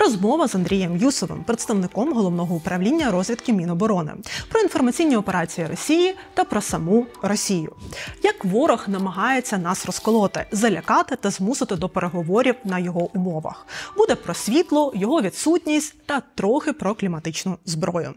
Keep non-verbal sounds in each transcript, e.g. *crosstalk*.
розмова з Андрієм Юсовим, представником головного управління розвідки Міноборони, про інформаційні операції Росії та про саму Росію. Як ворог намагається нас розколоти, залякати та змусити до переговорів на його умовах? Буде про світло, його відсутність та трохи про кліматичну зброю.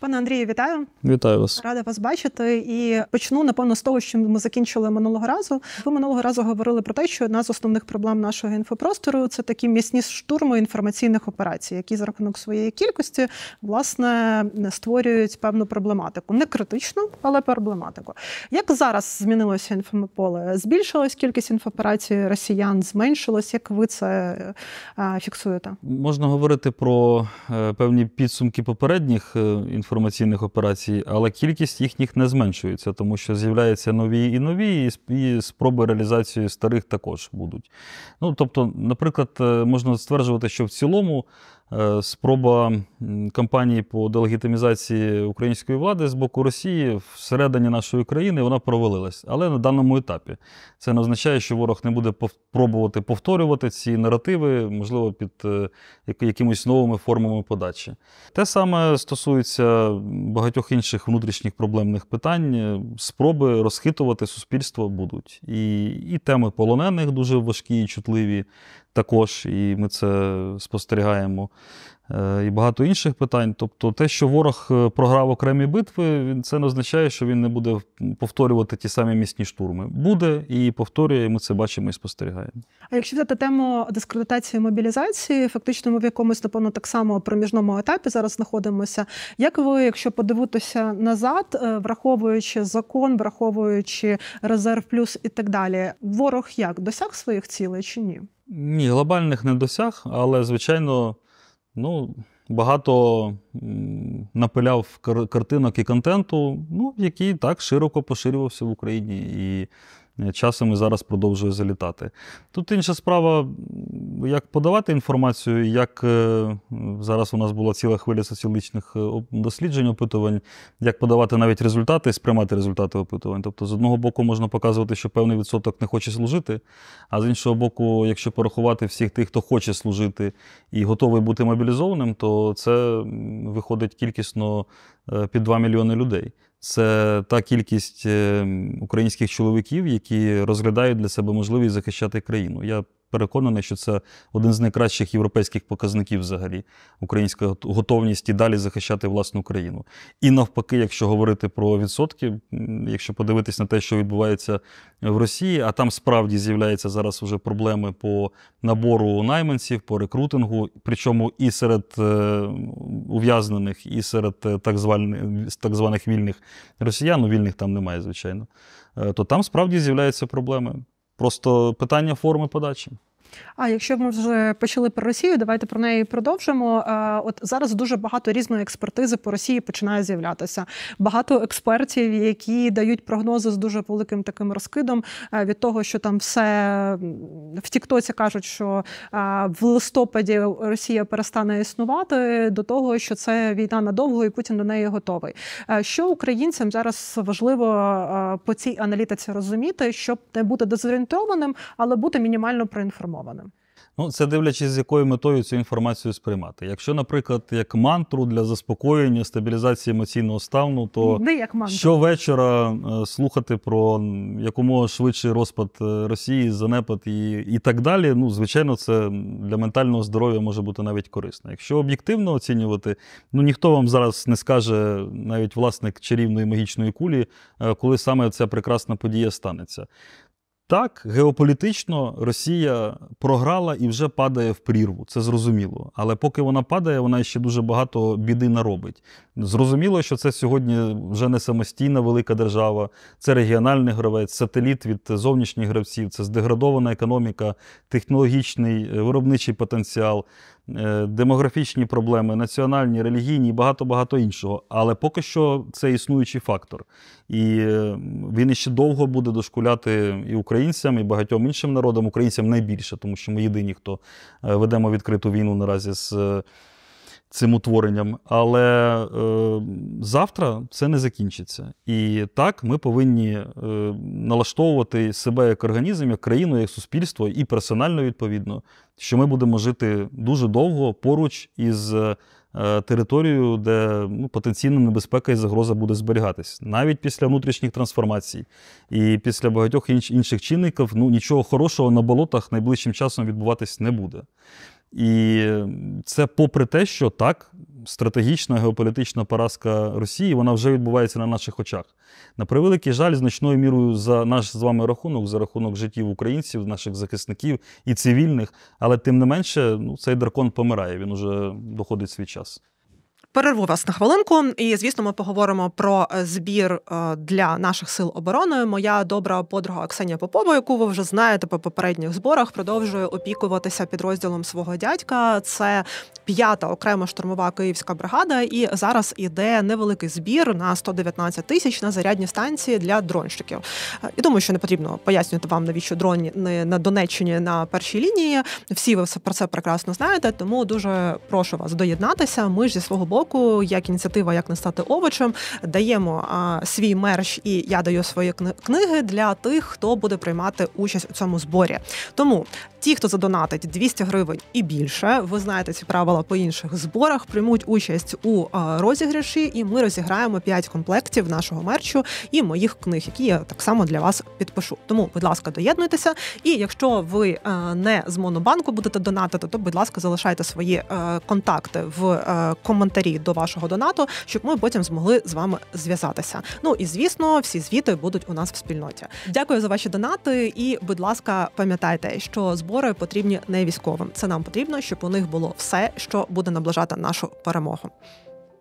Пане Андрію, вітаю! Вітаю вас! Рада вас бачити. І почну напевно з того, що ми закінчили минулого разу. Ви минулого разу говорили про те, що одна з основних проблем нашого інфопростору це такі м'ясні штурми інформаційних операцій, які за рахунок своєї кількості власне не створюють певну проблематику. Не критичну, але проблематику. Як зараз змінилося інфополе? Збільшилась кількість інфоперацій росіян, зменшилось? Як ви це е, фіксуєте? Можна говорити про е, певні підсумки попередніх інформацій. Е, інформаційних операцій, але кількість їхніх не зменшується, тому що з'являються нові і нові, і спроби реалізації старих також будуть. Ну, Тобто, наприклад, е, можна стверджувати, що в цілому Е, спроба кампанії по делегітимізації української влади з боку Росії всередині нашої країни вона провалилась. Але на даному етапі це не означає, що ворог не буде пробувати повторювати ці наративи, можливо, під е, якимись новими формами подачі. Те саме стосується багатьох інших внутрішніх проблемних питань. Спроби розхитувати суспільство будуть. І, І теми полонених дуже важкі і чутливі також, і ми це спостерігаємо. Е, і багато інших питань. Тобто, те, що ворог е, програв окремі битви, він це не означає, що він не буде повторювати ті самі місні штурми. Буде і повторює, і ми це бачимо і спостерігаємо. А якщо взяти тему дискредитації мобілізації, фактично ми в якомусь, напевно, так само проміжному етапі зараз знаходимося. Як ви, якщо подивитися назад, е, враховуючи закон, враховуючи резерв плюс і так далі, ворог як досяг своїх цілей чи ні? Ні, глобальних не досяг, але, звичайно, ну, багато напиляв картинок і контенту, ну, який так широко поширювався в Україні. І Часом і зараз продовжує залітати. Тут інша справа, як подавати інформацію, як е, зараз у нас була ціла хвиля соціологічних е, досліджень, опитувань, як подавати навіть результати, сприймати результати опитувань. Тобто, з одного боку, можна показувати, що певний відсоток не хоче служити, а з іншого боку, якщо порахувати всіх тих, хто хоче служити і готовий бути мобілізованим, то це виходить кількісно е, під 2 мільйони людей. Це та кількість ем, українських чоловіків, які розглядають для себе можливість захищати країну. Я переконаний, що це один з найкращих європейських показників взагалі українська готовність і далі захищати власну країну. І навпаки, якщо говорити про відсотки, якщо подивитись на те, що відбувається в Росії, а там справді з'являються зараз вже проблеми по набору найманців, по рекрутингу, причому і серед е, ув'язнених, і серед е, так званих так званих вільних росіян, ну вільних там немає, звичайно, е, то там справді з'являються проблеми. Просто питання форми подачі. А якщо ми вже почали про Росію, давайте про неї продовжимо. Е, от зараз дуже багато різної експертизи по Росії починає з'являтися. Багато експертів, які дають прогнози з дуже великим таким розкидом е, від того, що там все в Тіктоці кажуть, що е, в листопаді Росія перестане існувати до того, що це війна надовго, і Путін до неї готовий. Що українцям зараз важливо по цій аналітиці розуміти, щоб не бути дезорієнтованим, але бути мінімально проінформованим? цілеспрямованим. Ну, це дивлячись, з якою метою цю інформацію сприймати. Якщо, наприклад, як мантру для заспокоєння, стабілізації емоційного стану, то Не як мантру. щовечора е, слухати про якомога швидший розпад е, Росії, занепад і і так далі, ну, звичайно, це для ментального здоров'я може бути навіть корисно. Якщо об'єктивно оцінювати, ну ніхто вам зараз не скаже, навіть власник чарівної магічної кулі, е, коли саме ця прекрасна подія станеться. Так, геополітично Росія програла і вже падає в прірву, це зрозуміло. Але поки вона падає, вона ще дуже багато біди наробить. Зрозуміло, що це сьогодні вже не самостійна велика держава, це регіональний гравець, сателіт від зовнішніх гравців, це здеградована економіка, технологічний е, виробничий потенціал. Е, демографічні проблеми, національні, релігійні і багато-багато іншого. Але поки що це існуючий фактор. І е, він іще довго буде дошкуляти і українцям, і багатьом іншим народам, українцям найбільше, тому що ми єдині, хто е, ведемо відкриту війну наразі з цим утворенням, але е, завтра це не закінчиться. І так ми повинні е, налаштовувати себе як організм, як країну, як суспільство, і персонально відповідно, що ми будемо жити дуже довго поруч із. Е, територією, де ну, потенційна небезпека і загроза буде зберігатись навіть після внутрішніх трансформацій і після багатьох інших чинників, ну нічого хорошого на болотах найближчим часом відбуватись не буде. І це попри те, що так, стратегічна геополітична поразка Росії вона вже відбувається на наших очах. На превеликий жаль, значною мірою за наш з вами рахунок, за рахунок життів українців, наших захисників і цивільних. Але тим не менше, ну цей дракон помирає. Він уже доходить свій час. Перерву вас на хвилинку, і звісно, ми поговоримо про е, збір е, для наших сил оборони. Моя добра подруга Ксенія Попова, яку ви вже знаєте по попередніх зборах, продовжує опікуватися підрозділом свого дядька. Це п'ята окрема штурмова київська бригада. І зараз іде невеликий збір на 119 тисяч на зарядні станції для дронщиків. Е, і думаю, що не потрібно пояснювати вам, навіщо дроні не на Донеччині на першій лінії. Всі ви про це прекрасно знаєте. Тому дуже прошу вас доєднатися. Ми ж зі свого боку року, як ініціатива Як не стати овочем, даємо а, свій мерч, і я даю свої книги для тих, хто буде приймати участь у цьому зборі. Тому ті, хто задонатить 200 гривень і більше, ви знаєте ці правила по інших зборах, приймуть участь у а, розіграші, і ми розіграємо 5 комплектів нашого мерчу і моїх книг, які я так само для вас підпишу. Тому, будь ласка, доєднуйтеся. І якщо ви а, не з монобанку будете донатити, то будь ласка, залишайте свої е, контакти в е, коментарі коментарі до вашого донату, щоб ми потім змогли з вами зв'язатися. Ну і звісно, всі звіти будуть у нас в спільноті. Дякую за ваші донати. І, будь ласка, пам'ятайте, що збори потрібні не військовим. Це нам потрібно, щоб у них було все, що буде наближати нашу перемогу.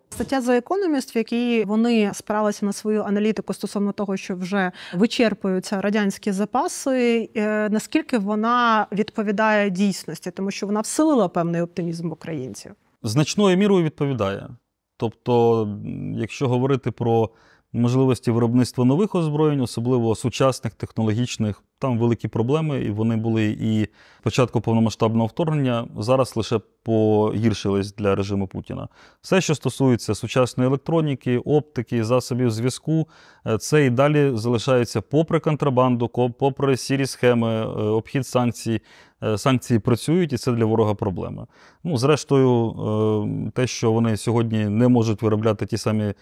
Стаття за економіст, в якій вони спиралися на свою аналітику стосовно того, що вже вичерпуються радянські запаси, е, наскільки вона відповідає дійсності, тому що вона всилила певний оптимізм українців значною мірою відповідає. Тобто, якщо говорити про можливості виробництва нових озброєнь, особливо сучасних, технологічних. Там великі проблеми, і вони були і спочатку повномасштабного вторгнення зараз лише погіршились для режиму Путіна. Все, що стосується сучасної електроніки, оптики, засобів зв'язку, е, це і далі залишається попри контрабанду, попри сірі схеми, е, обхід санкцій. Е, санкції працюють, і це для ворога проблема. Ну, зрештою, те, що вони сьогодні не можуть виробляти ті самі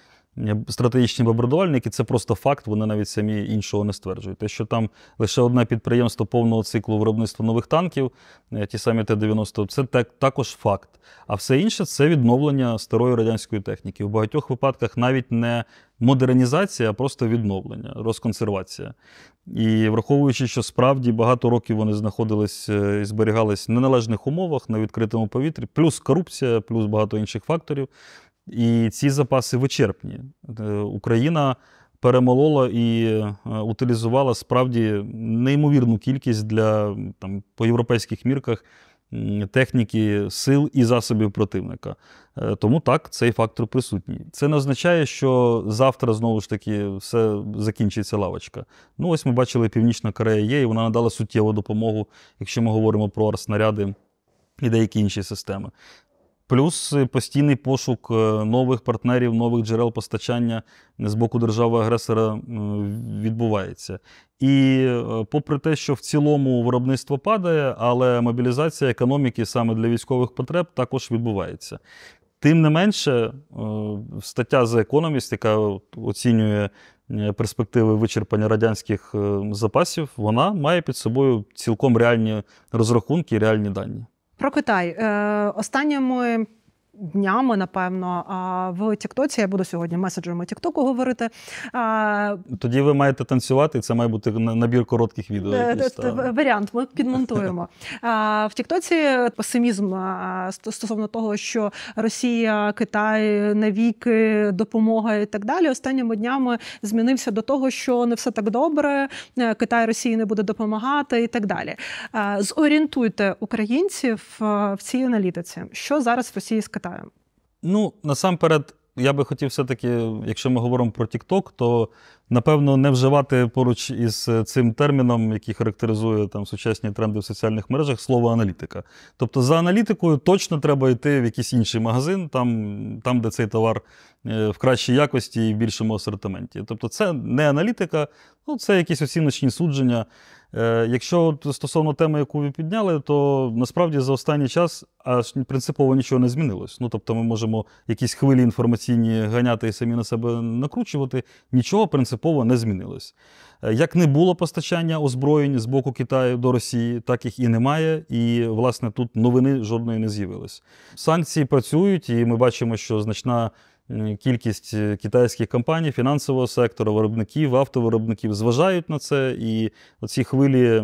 стратегічні бомбардувальники це просто факт, вони навіть самі іншого не стверджують. Те, що там лише одне підприємство повного циклу виробництва нових танків, е, ті самі Т-90, це так, також факт. А все інше це відновлення старої радянської техніки. У багатьох випадках навіть не модернізація, а просто відновлення, розконсервація. І враховуючи, що справді багато років вони знаходились е, і зберігались в неналежних умовах на відкритому повітрі, плюс корупція, плюс багато інших факторів. І ці запаси вичерпні. Е, Україна перемолола і е, утилізувала справді неймовірну кількість для там, по європейських мірках техніки, сил і засобів противника. Е, тому так, цей фактор присутній. Це не означає, що завтра знову ж таки все закінчиться лавочка. Ну, ось ми бачили, Північна Корея є, і вона надала суттєву допомогу, якщо ми говоримо про арт-снаряди І деякі інші системи. Плюс е, постійний пошук е, нових партнерів, нових джерел постачання е, з боку держави-агресора відбувається. І попри те, що в цілому виробництво падає, але мобілізація економіки саме для військових потреб також відбувається. Тим не менше, стаття за економіст, яка оцінює перспективи вичерпання радянських запасів, вона має під собою цілком реальні розрахунки, реальні дані. Про Китай е, останньому днями, напевно, в Тіктоці. Я буду сьогодні меседжерами Тіктоку говорити. Тоді ви маєте танцювати, і це має бути набір коротких відео. Е, варіант ми *laughs* підмонтуємо. В Тіктоці песимізм стосовно того, що Росія, Китай, навіки, допомога і так далі. Останніми днями змінився до того, що не все так добре. Е, Китай Росії не буде допомагати і так далі. Зорієнтуйте українців е, в цій аналітиці, що зараз в Росії з Китаєм пам'ятаю. Ну, насамперед, я би хотів все-таки, якщо ми говоримо про TikTok, то Напевно, не вживати поруч із е, цим терміном, який характеризує там сучасні тренди в соціальних мережах, слово аналітика. Тобто за аналітикою точно треба йти в якийсь інший магазин, там, там де цей товар е, в кращій якості і в більшому асортименті. Тобто, це не аналітика, ну це якісь оціночні судження. Е, якщо стосовно теми, яку ви підняли, то насправді за останній час аж принципово нічого не змінилось. Ну тобто, ми можемо якісь хвилі інформаційні ганяти і самі на себе накручувати. Нічого принципово принципово не змінилось. Е, як не було постачання озброєнь з боку Китаю до Росії, так їх і немає. І, власне, тут новини жодної не з'явилось. Санкції працюють, і ми бачимо, що значна. Кількість е, китайських компаній, фінансового сектору, виробників, автовиробників зважають на це, і оці хвилі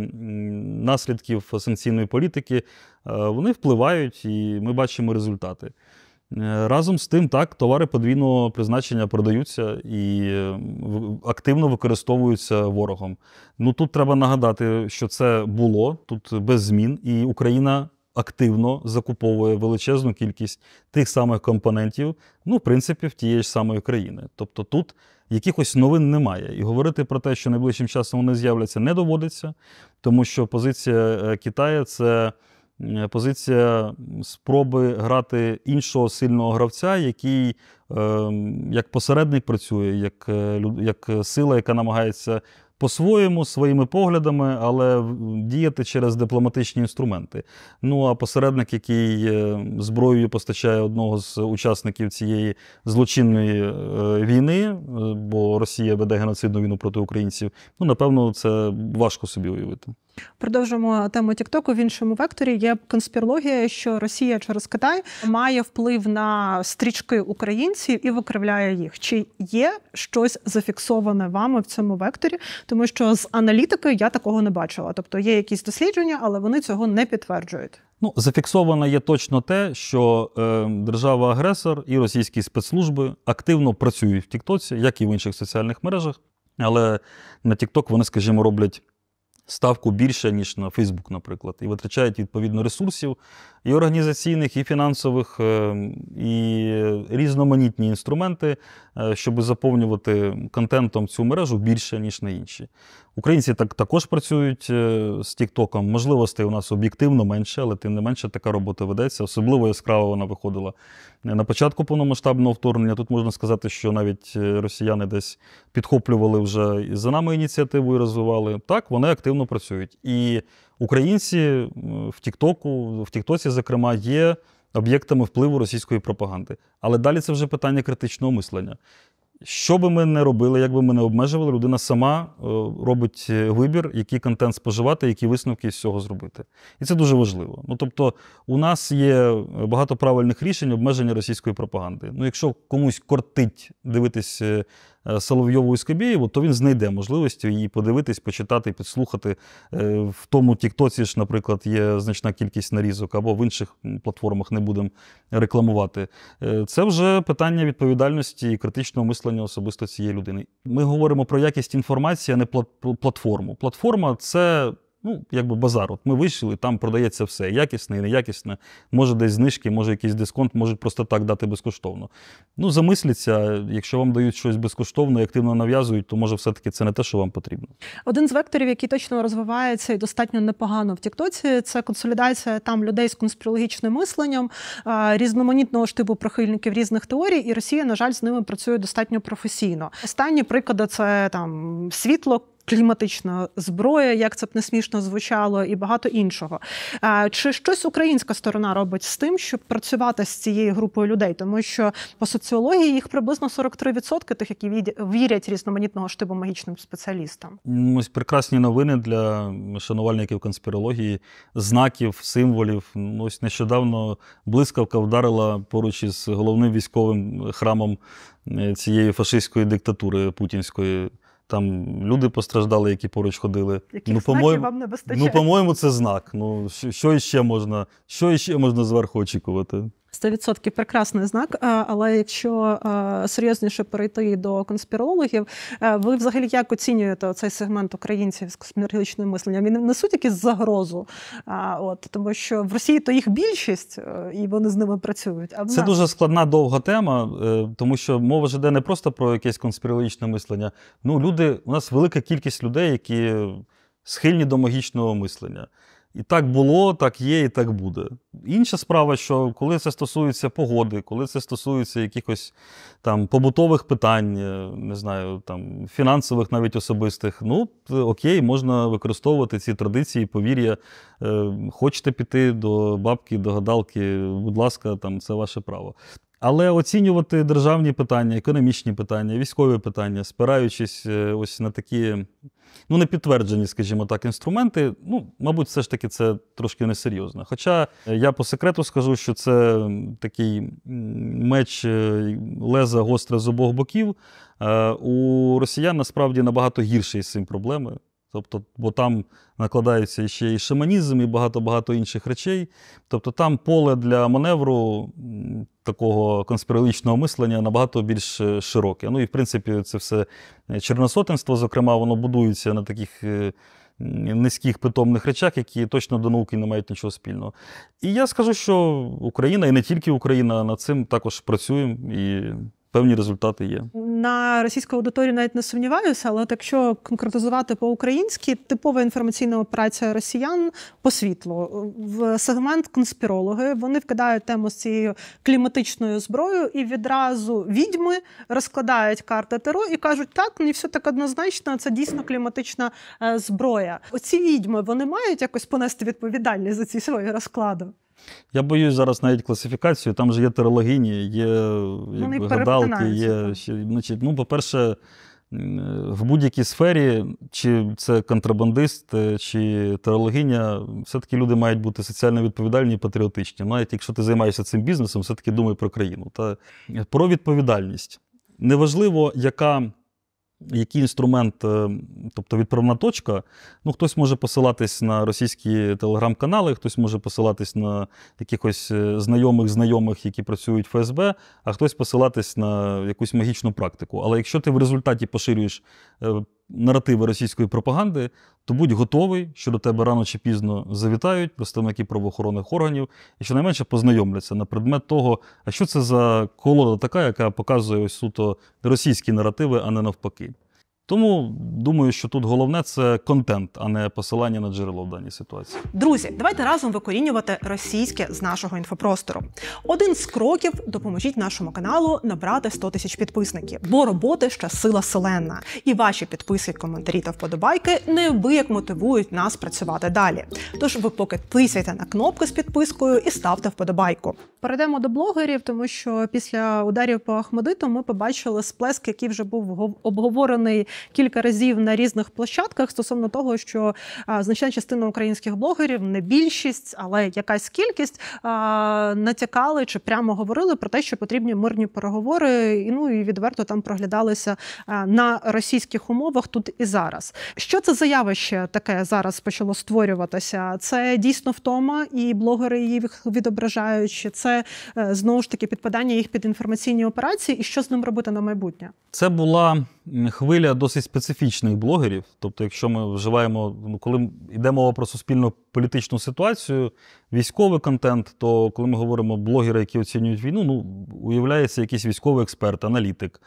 наслідків санкційної політики е, вони впливають, і ми бачимо результати. Е, разом з тим, так, товари подвійного призначення продаються і е, активно використовуються ворогом. Ну тут треба нагадати, що це було тут без змін, і Україна активно закуповує величезну кількість тих самих компонентів, ну, в принципі, в тієї ж самої країни. Тобто тут якихось новин немає. І говорити про те, що найближчим часом вони з'являться, не доводиться, тому що позиція е, Китаю це. Е, позиція спроби грати іншого сильного гравця, який ем, як посередник працює, як, е, як сила, яка намагається. По-своєму, своїми поглядами, але діяти через дипломатичні інструменти. Ну а посередник, який е, зброєю постачає одного з учасників цієї злочинної війни, бо Росія веде геноцидну війну проти українців, ну напевно, це важко собі уявити. Продовжимо тему Тіктоку. В іншому векторі є конспірологія, що Росія через Китай має вплив на стрічки українців і викривляє їх. Чи є щось зафіксоване вами в цьому векторі? Тому що з аналітики я такого не бачила. Тобто є якісь дослідження, але вони цього не підтверджують. Ну, зафіксоване є точно те, що е, держава-агресор і російські спецслужби активно працюють в Тіктоці, як і в інших соціальних мережах. Але на Тікток вони, скажімо, роблять ставку більше, ніж на Фейсбук, наприклад, і витрачають відповідно ресурсів і організаційних, і фінансових, е, і різноманітні інструменти, е, щоб заповнювати контентом цю мережу більше, ніж на інші. Українці так також працюють е, з Тіктоком. Можливостей у нас об'єктивно менше, але тим не менше така робота ведеться. Особливо яскраво вона виходила на початку повномасштабного вторгнення. Тут можна сказати, що навіть росіяни десь підхоплювали вже і за нами ініціативу і розвивали. Так, вони активно працюють. І Українці е, в Тіктоку, в Тіктосі, зокрема, є об'єктами впливу російської пропаганди. Але далі це вже питання критичного мислення. Що би ми не робили, як би ми не обмежували, людина сама е, робить е, вибір, який контент споживати, які висновки з цього зробити. І це дуже важливо. Ну тобто, у нас є багато правильних рішень обмеження російської пропаганди. Ну, якщо комусь кортить дивитись Е, Соловйову і Скабєєву, то він знайде можливість її подивитись, почитати, підслухати. Е, в тому Тіктоці ж, наприклад, є значна кількість нарізок або в інших платформах не будемо рекламувати. Е, це вже питання відповідальності і критичного мислення особисто цієї людини. Ми говоримо про якість інформації, а не платформу. Платформа це Ну, якби базар. От ми вийшли, там продається все. Якісне і неякісне. Може, десь знижки, може якийсь дисконт, можуть просто так дати безкоштовно. Ну, замисліться, якщо вам дають щось безкоштовно і активно нав'язують, то може все-таки це не те, що вам потрібно. Один з векторів, який точно розвивається і достатньо непогано в Тіктоці, це консолідація там людей з конспірологічним мисленням, різноманітного ж типу прихильників різних теорій, і Росія, на жаль, з ними працює достатньо професійно. Останні приклади це там світло кліматична зброя, як це б не смішно звучало, і багато іншого. Чи щось українська сторона робить з тим, щоб працювати з цією групою людей? Тому що по соціології їх приблизно 43% тих, які вірять різноманітного штибу магічним спеціалістам. Ось прекрасні новини для шанувальників конспірології, знаків, символів. Ось нещодавно блискавка вдарила поруч із головним військовим храмом е, цієї фашистської диктатури путінської. Там люди постраждали, які поруч ходили. Яких ну, по-моєму, вам не ну, вистачає? Ну, по-моєму, це знак. Ну, що ще можна, що ще можна зверху очікувати? 100% прекрасний знак. Е, але якщо е, серйозніше перейти до конспірологів, е, ви взагалі як оцінюєте цей сегмент українців з конспірологічним мисленням? Він несуть якісь загрозу, от тому що в Росії то їх більшість і вони з ними працюють. А в нас... це дуже складна довга тема, тому що мова ж йде не просто про якесь конспірологічне мислення. Ну, люди у нас велика кількість людей, які схильні до магічного мислення. І так було, так є, і так буде. Інша справа, що коли це стосується погоди, коли це стосується якихось там побутових питань, е, не знаю, там фінансових, навіть особистих, ну окей, можна використовувати ці традиції, повір'я. Е, хочете піти до бабки, до гадалки, будь ласка, там це ваше право. Але оцінювати державні питання, економічні питання, військові питання, спираючись е, ось на такі ну, не підтверджені, скажімо так, інструменти, ну, мабуть, все ж таки це трошки несерйозно. Хоча е, я по секрету скажу, що це такий меч е, леза гостре з обох боків. У росіян насправді набагато гірші з цим проблеми. Тобто, бо там накладається ще і шаманізм, і багато-багато інших речей. Тобто, там поле для маневру такого конспірологічного мислення набагато більш е, широке. Ну і в принципі, це все е, чорносотенство, зокрема, воно будується на таких. Е, низьких питомних речах, які точно до науки не мають нічого спільного. І я скажу, що Україна, і не тільки Україна, над цим також працюємо. і певні результати є. На російську аудиторію навіть не сумніваюся, але от якщо конкретизувати по-українськи, типова інформаційна операція росіян по світлу в сегмент конспірологи вони вкидають тему з цією кліматичною зброєю і відразу відьми розкладають карти теро і кажуть, так не все так однозначно, це дійсно кліматична е, зброя. Оці відьми вони мають якось понести відповідальність за ці свої розклади. Я боюсь зараз навіть класифікацію. Там же є терологіні, є якби, гадалки, є. Значить, ну, По-перше, е, в будь-якій сфері, чи це контрабандист, е, чи терологіня, все-таки люди мають бути соціально відповідальні і патріотичні. Навіть якщо ти займаєшся цим бізнесом, все-таки думай про країну. Та Про відповідальність. Неважливо, яка який інструмент, е, тобто відправна точка, ну хтось може посилатись на російські телеграм-канали, хтось може посилатись на якихось е, знайомих знайомих, які працюють в ФСБ, а хтось посилатись на якусь магічну практику. Але якщо ти в результаті поширюєш е, наративи російської пропаганди, то будь готовий, що до тебе рано чи пізно завітають представники правоохоронних органів і щонайменше познайомляться на предмет того, а що це за колода така, яка показує ось суто російські наративи, а не навпаки. Тому думаю, що тут головне це контент, а не посилання на джерело в даній ситуації. Друзі, давайте разом викорінювати російське з нашого інфопростору. Один з кроків допоможіть нашому каналу набрати 100 тисяч підписників, бо роботи ще сила селена. І ваші підписки, коментарі та вподобайки неабияк мотивують нас працювати далі. Тож ви поки тисяйте на кнопку з підпискою і ставте вподобайку. Перейдемо до блогерів, тому що після ударів по Ахмадиту ми побачили сплеск, який вже був обговорений кілька разів на різних площадках стосовно того, що значна частина українських блогерів, не більшість, але якась кількість натякали чи прямо говорили про те, що потрібні мирні переговори, і ну і відверто там проглядалися на російських умовах тут і зараз. Що це за явище таке зараз почало створюватися? Це дійсно втома, і блогери її відображають. Чи це е, знову ж таки підпадання їх під інформаційні операції, і що з ним робити на майбутнє? Це була хвиля досить специфічних блогерів. Тобто, якщо ми вживаємо, ну, коли йде мова про суспільну політичну ситуацію, військовий контент, то коли ми говоримо блогери, які оцінюють війну, ну уявляється якийсь військовий експерт, аналітик,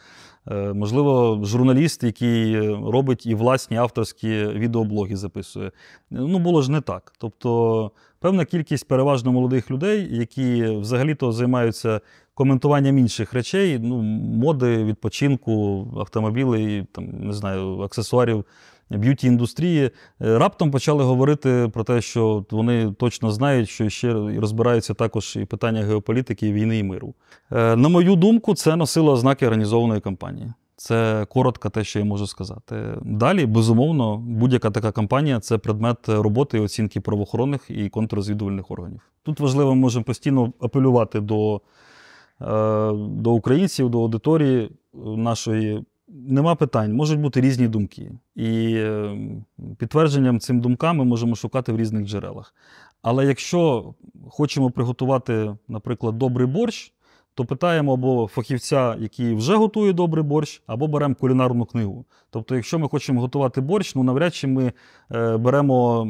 е, можливо, журналіст, який е, робить і власні авторські відеоблоги записує. Ну було ж не так. Тобто, певна кількість переважно молодих людей, які взагалі-то займаються коментуванням інших речей, ну, моди, відпочинку, автомобілів, там, не знаю, аксесуарів б'юті індустрії, е, раптом почали говорити про те, що вони точно знають, що ще розбираються також і питання геополітики, і війни і миру. Е, на мою думку, це носило ознаки організованої кампанії. Це коротко те, що я можу сказати. Далі, безумовно, будь-яка така кампанія це предмет роботи і оцінки правоохоронних і контррозвідувальних органів. Тут важливо, ми можемо постійно апелювати до Е, до українців, до аудиторії нашої. Нема питань, можуть бути різні думки. І е, підтвердженням цим думкам ми можемо шукати в різних джерелах. Але якщо хочемо приготувати, наприклад, добрий борщ, то питаємо або фахівця, який вже готує добрий борщ, або беремо кулінарну книгу. Тобто, якщо ми хочемо готувати борщ, ну навряд чи ми беремо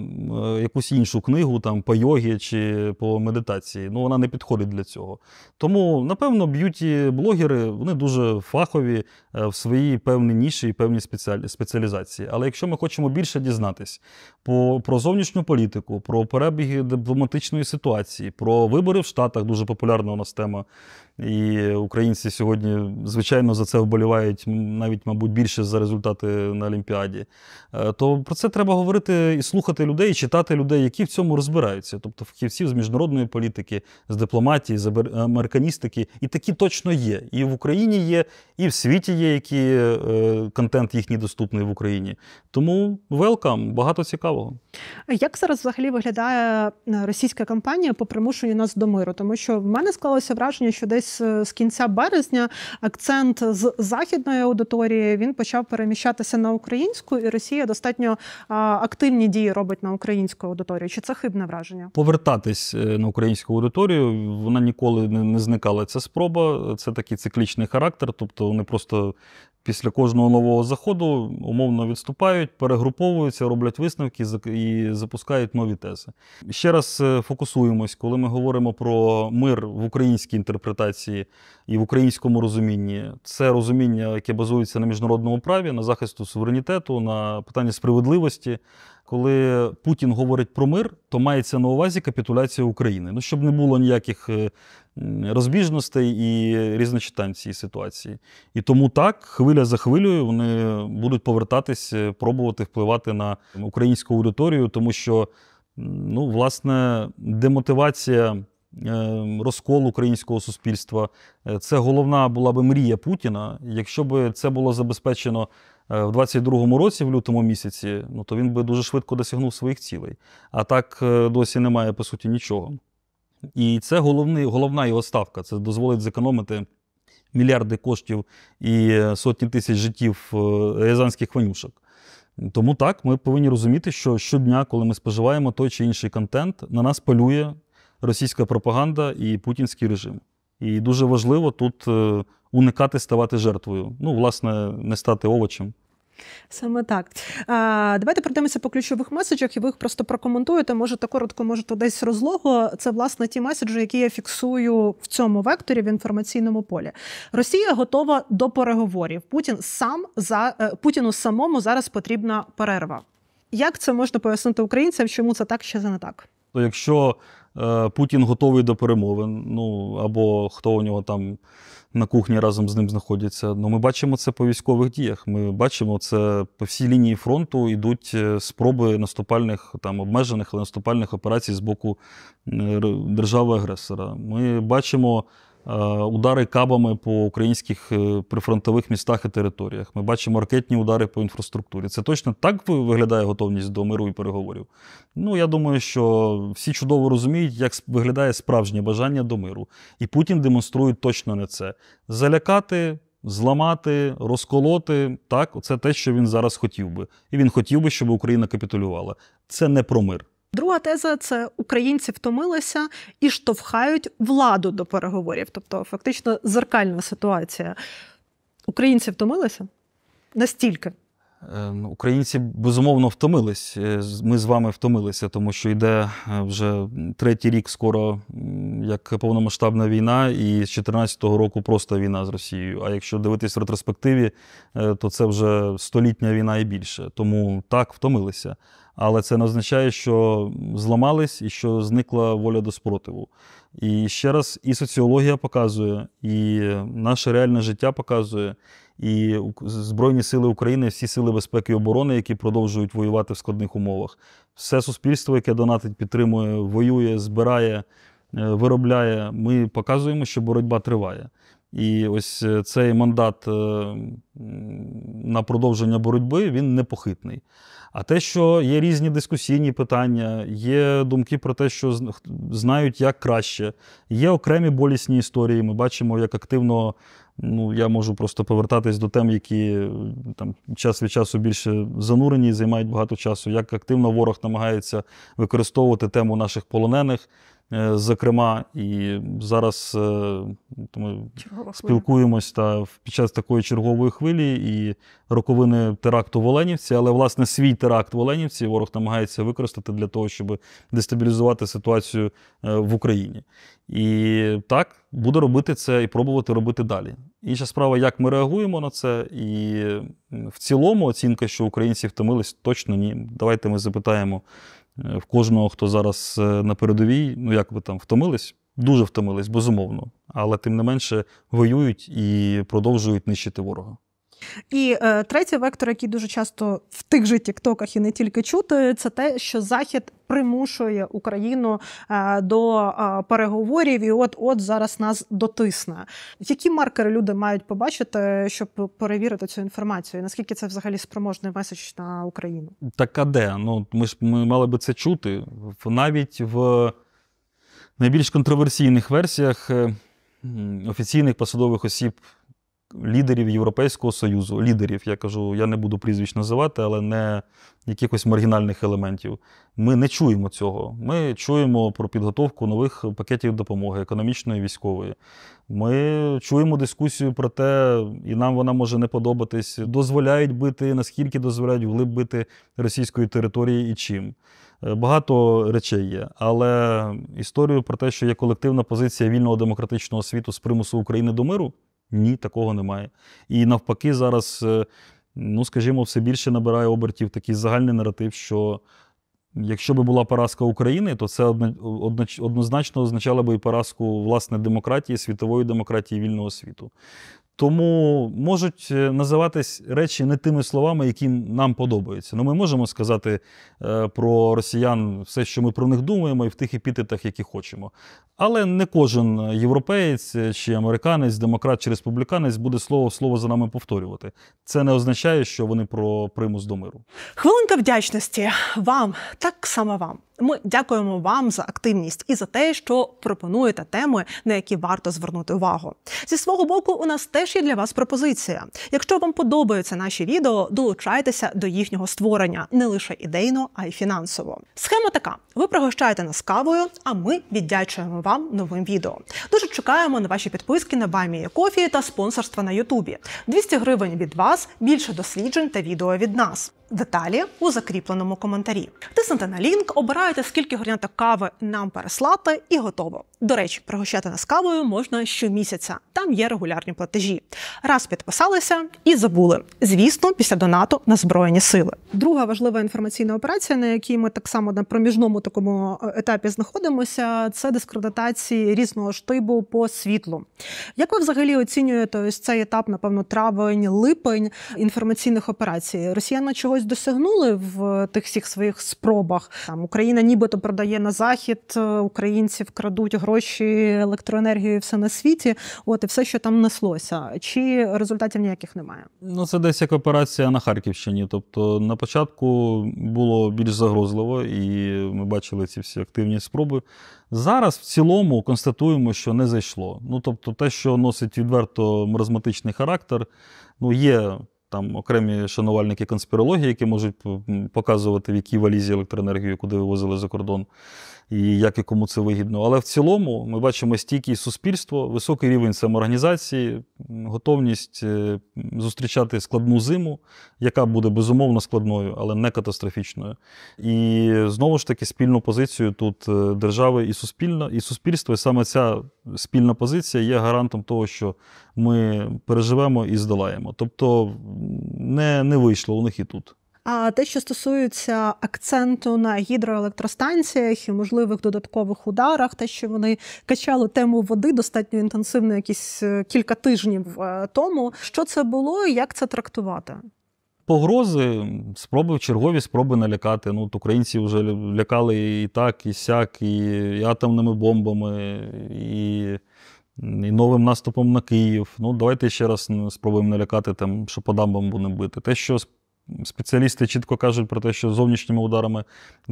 якусь іншу книгу там, по йогі чи по медитації. Ну вона не підходить для цього. Тому, напевно, б'юті-блогери вони дуже фахові в своїй певній ніші і певній спеціалізації. Але якщо ми хочемо більше дізнатись по, про зовнішню політику, про перебіги дипломатичної ситуації, про вибори в Штатах, дуже популярна у нас тема. І українці сьогодні, звичайно, за це вболівають навіть, мабуть, більше за результати на Олімпіаді. Е, то про це треба говорити і слухати людей, і читати людей, які в цьому розбираються. Тобто фахівців з міжнародної політики, з дипломатії, з американістики. І такі точно є. І в Україні є, і в світі є, які е, контент їхній доступний в Україні. Тому велкам, багато цікавого. Як зараз взагалі виглядає е, російська кампанія по примушенню нас до миру? Тому що в мене склалося враження, що десь десь е, з кінця березня акцент з західної аудиторії він почав переміщатися на українську, і Росія достатньо активні дії робить на українську аудиторію. Чи це хибне враження? Повертатись е, на українську аудиторію вона ніколи не зникала. Ця спроба це такий циклічний характер, тобто вони просто після кожного нового заходу умовно відступають, перегруповуються, роблять висновки і запускають нові тези. Ще раз е, фокусуємось, коли ми говоримо про мир в українській інтерпретації і в українському розумінні. Це розуміння, яке базується на міжнародному праві, на захисту суверенітету, на питанні справедливості, коли Путін говорить про мир, то мається на увазі капітуляція України. Ну, щоб не було ніяких е, розбіжностей і різночитань цієї ситуації. І тому так, хвиля за хвилею, вони будуть повертатись, е, пробувати впливати на українську аудиторію, тому що, ну, власне, демотивація. Е, розкол українського суспільства це головна була би мрія Путіна. Якщо б це було забезпечено Е, в 22-му році, в лютому місяці, ну то він би дуже швидко досягнув своїх цілей. А так е, досі немає по суті нічого. І це головний, головна його ставка. Це дозволить зекономити мільярди коштів і е, сотні тисяч життів рязанських ванюшок. Тому так ми повинні розуміти, що щодня, коли ми споживаємо той чи інший контент, на нас палює російська пропаганда і путінський режим. І дуже важливо тут уникати ставати жертвою. Ну, власне, не стати овочем. Саме так. А, Давайте пройдемося по ключових меседжах, і ви їх просто прокоментуєте. Можете коротко, можете десь розлого. Це власне ті меседжі, які я фіксую в цьому векторі в інформаційному полі. Росія готова до переговорів. Путін сам за е, Путіну самому зараз потрібна перерва. Як це можна пояснити українцям? Чому це так, чи це не так? То якщо е, Путін готовий до перемовин, ну або хто у нього там на кухні разом з ним знаходяться. Ну, Ми бачимо це по військових діях. Ми бачимо це по всій лінії фронту йдуть е, спроби наступальних там обмежених, але наступальних операцій з боку е, держави-агресора. Ми бачимо. Е, удари кабами по українських е, прифронтових містах і територіях. Ми бачимо ракетні удари по інфраструктурі. Це точно так виглядає готовність до миру і переговорів? Ну, я думаю, що всі чудово розуміють, як виглядає справжнє бажання до миру. І Путін демонструє точно не це. Залякати. Зламати, розколоти так, це те, що він зараз хотів би, і він хотів би, щоб Україна капітулювала. Це не про мир. Друга теза це українці втомилися і штовхають владу до переговорів. Тобто, фактично, зеркальна ситуація. Українці втомилися настільки. Е, українці безумовно втомились. Е, ми з вами втомилися, тому що йде е, вже третій рік, скоро як повномасштабна війна, і з 2014 року просто війна з Росією. А якщо дивитись в ретроспективі, то це вже столітня війна і більше. Тому так втомилися. Але це не означає, що зламались і що зникла воля до спротиву. І ще раз, і соціологія показує, і наше реальне життя показує і Збройні сили України, всі сили безпеки і оборони, які продовжують воювати в складних умовах. Все суспільство, яке донатить, підтримує, воює, збирає, е, виробляє. Ми показуємо, що боротьба триває. І ось е, цей мандат е, на продовження боротьби він непохитний. А те, що є різні дискусійні питання, є думки про те, що знають як краще, є окремі болісні історії. Ми бачимо, як активно Ну, Я можу просто повертатись до тем, які е, там час від часу більше занурені і займають багато часу. Як активно ворог намагається використовувати тему наших полонених, Е, зокрема, і зараз е, ми спілкуємось та під час такої чергової хвилі і роковини теракту в Оленівці, але власне свій теракт в Оленівці ворог намагається використати для того, щоб дестабілізувати ситуацію е, в Україні. І так буде робити це і пробувати робити далі. Інша справа, як ми реагуємо на це, і в цілому оцінка, що українці втомились, точно ні. Давайте ми запитаємо Е, в кожного, хто зараз е, на передовій, ну як би там втомились, дуже втомились, безумовно. Але тим не менше воюють і продовжують нищити ворога. І е, третій вектор, який дуже часто в тих же тіктоках і не тільки чути, це те, що захід примушує Україну е, до е, переговорів, і от от зараз нас дотисне. Які маркери люди мають побачити, щоб перевірити цю інформацію? Наскільки це взагалі спроможний меседж на Україну? Так а де? Ну ми ж ми мали би це чути навіть в найбільш контроверсійних версіях е, офіційних посадових осіб лідерів Європейського Союзу, лідерів, я кажу, я не буду прізвищ називати, але не якихось маргінальних елементів. Ми не чуємо цього. Ми чуємо про підготовку нових пакетів допомоги, економічної, військової. Ми чуємо дискусію про те, і нам вона може не подобатись, дозволяють бити, наскільки дозволяють вглиб бити російської території і чим. Е, багато речей є, але історію про те, що є колективна позиція вільного демократичного світу з примусу України до миру. Ні, такого немає. І навпаки, зараз, е, ну скажімо, все більше набирає обертів такий загальний наратив, що якщо би була поразка України, то це однозначно означало би і поразку власне демократії, світової демократії вільного світу. Тому можуть е, називатись речі не тими словами, які нам подобаються. Ну, ми можемо сказати е, про росіян все, що ми про них думаємо, і в тих епітетах, які хочемо. Але не кожен європеєць чи американець, демократ чи республіканець буде слово в слово за нами повторювати. Це не означає, що вони про примус до миру. Хвилинка вдячності вам, так само вам. Ми дякуємо вам за активність і за те, що пропонуєте теми, на які варто звернути увагу. Зі свого боку, у нас теж є для вас пропозиція. Якщо вам подобаються наші відео, долучайтеся до їхнього створення не лише ідейно, а й фінансово. Схема така: ви пригощаєте нас кавою, а ми віддячуємо вам новим відео. Дуже чекаємо на ваші підписки на кофі та спонсорства на Ютубі. 200 гривень від вас, більше досліджень та відео від нас. Деталі у закріпленому коментарі. Тиснете на лінк, обираєте скільки горняток кави нам переслати, і готово. До речі, пригощати нас кавою можна щомісяця. Там є регулярні платежі. Раз підписалися і забули. Звісно, після донату на збройні сили. Друга важлива інформаційна операція, на якій ми так само на проміжному такому е, етапі знаходимося, це дискредитації різного штибу по світлу. Як ви взагалі оцінюєте ось цей етап, напевно, травень, липень інформаційних операцій? Росіяни чогось досягнули в тих всіх своїх спробах. Там Україна, нібито продає на захід, е, українців крадуть гроші, електроенергію, все на світі. От і все, що там неслося. Чи результатів ніяких немає? Ну це десь як операція на Харківщині. Тобто на початку було більш загрозливо, і ми бачили ці всі активні спроби. Зараз в цілому констатуємо, що не зайшло. Ну тобто, те, що носить відверто маразматичний характер, ну є. Там окремі шанувальники конспірології, які можуть показувати, в якій валізі електроенергію, куди вивозили за кордон, і як і кому це вигідно. Але в цілому ми бачимо стійкість суспільство, високий рівень самоорганізації, готовність е, зустрічати складну зиму, яка буде безумовно складною, але не катастрофічною. І знову ж таки спільну позицію тут е, держави і суспільно, і суспільство, і саме ця спільна позиція є гарантом того, що ми переживемо і здолаємо. Тобто не, не вийшло у них і тут. А те, що стосується акценту на гідроелектростанціях і можливих додаткових ударах, те, що вони качали тему води достатньо інтенсивно, якісь е, кілька тижнів е, тому, що це було і як це трактувати? Погрози, спроби чергові спроби налякати. Ну, от Українці вже лякали і так, і сяк, і атомними бомбами, і і новим наступом на Київ. Ну, давайте ще раз спробуємо налякати, там, що по дамбам будемо бити. Те, що спеціалісти чітко кажуть про те, що зовнішніми ударами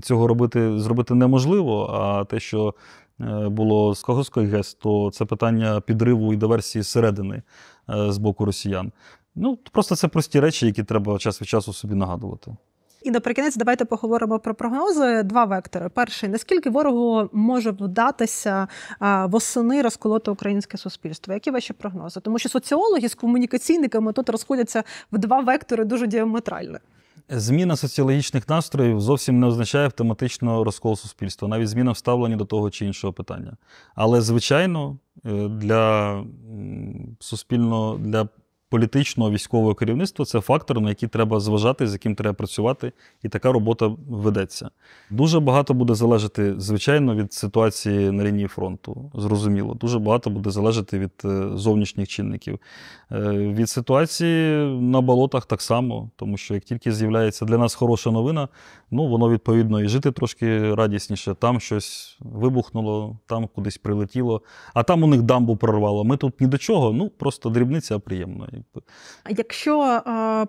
цього робити зробити неможливо, а те, що е, було з Кагоської ГЕС, то це питання підриву і диверсії зсередини е, з боку росіян. Ну, Просто це прості речі, які треба час від часу собі нагадувати. І наприкінець, давайте поговоримо про прогнози. Два вектори: перший наскільки ворогу може вдатися восени розколоти українське суспільство? Які ваші прогнози? Тому що соціологи з комунікаційниками тут розходяться в два вектори дуже діаметрально. Зміна соціологічних настроїв зовсім не означає автоматично розкол суспільства, навіть зміна в до того чи іншого питання. Але, звичайно, е, для суспільно для політичного військового керівництва це фактор, на який треба зважати, з яким треба працювати, і така робота ведеться. Дуже багато буде залежати, звичайно, від ситуації на лінії фронту. Зрозуміло, дуже багато буде залежати від е, зовнішніх чинників, е, від ситуації на болотах так само, тому що як тільки з'являється для нас хороша новина, ну воно відповідно і жити трошки радісніше. Там щось вибухнуло, там кудись прилетіло, а там у них дамбу прорвало. Ми тут ні до чого, ну просто дрібниця приємно. Тобто Якщо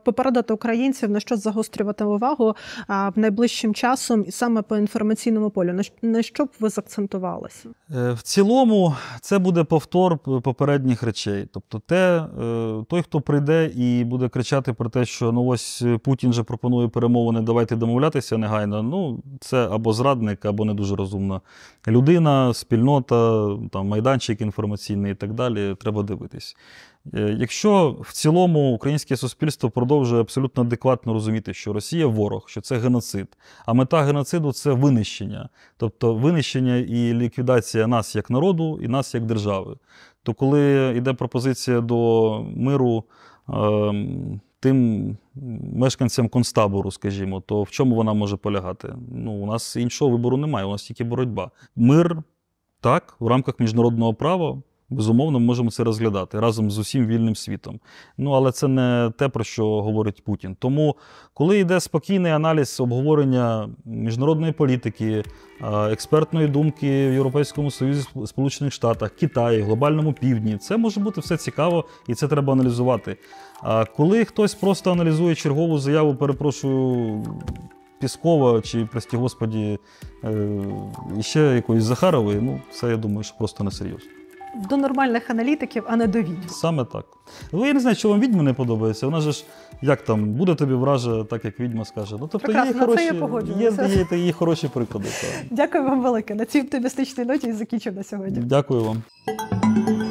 попередити українців на що загострювати увагу в найближчим часом, і саме по інформаційному полю, на що б ви закцентувалися? Е, в цілому це буде повтор попередніх речей. Тобто, те, е, той, хто прийде і буде кричати про те, що ну ось е, Путін же пропонує перемовини, давайте домовлятися негайно. Ну це або зрадник, або не дуже розумна людина, спільнота, там майданчик інформаційний і так далі. Треба дивитись. Е, якщо в цілому українське суспільство продовжує абсолютно адекватно розуміти, що Росія ворог, що це геноцид, а мета геноциду це винищення, тобто винищення і ліквідація нас як народу і нас як держави, то коли йде пропозиція до миру ем, тим мешканцям концтабору, скажімо, то в чому вона може полягати? Ну, у нас іншого вибору немає, у нас тільки боротьба. Мир так в рамках міжнародного права безумовно, ми можемо це розглядати разом з усім вільним світом. Ну але це не те, про що говорить Путін. Тому, коли йде спокійний аналіз обговорення міжнародної політики, е, експертної думки в Європейському Союзі, Сполучених Штатах, Китаї, глобальному півдні, це може бути все цікаво і це треба аналізувати. А коли хтось просто аналізує чергову заяву, перепрошую. Піскова чи, прості господі, е, ще якоїсь Захарової, ну, це я думаю, що просто несерйозно до нормальних аналітиків, а не до відьм. Саме так. Але я не знаю, чи вам відьма не подобається. Вона ж як там буде тобі враже, так як відьма скаже. Ну тобто Прекрасно, є хороші, це я погоджуюся. є, є, є, є хороші приклади. Дякую вам велике. На цій оптимістичній ноті і закінчимо на сьогодні. Дякую вам.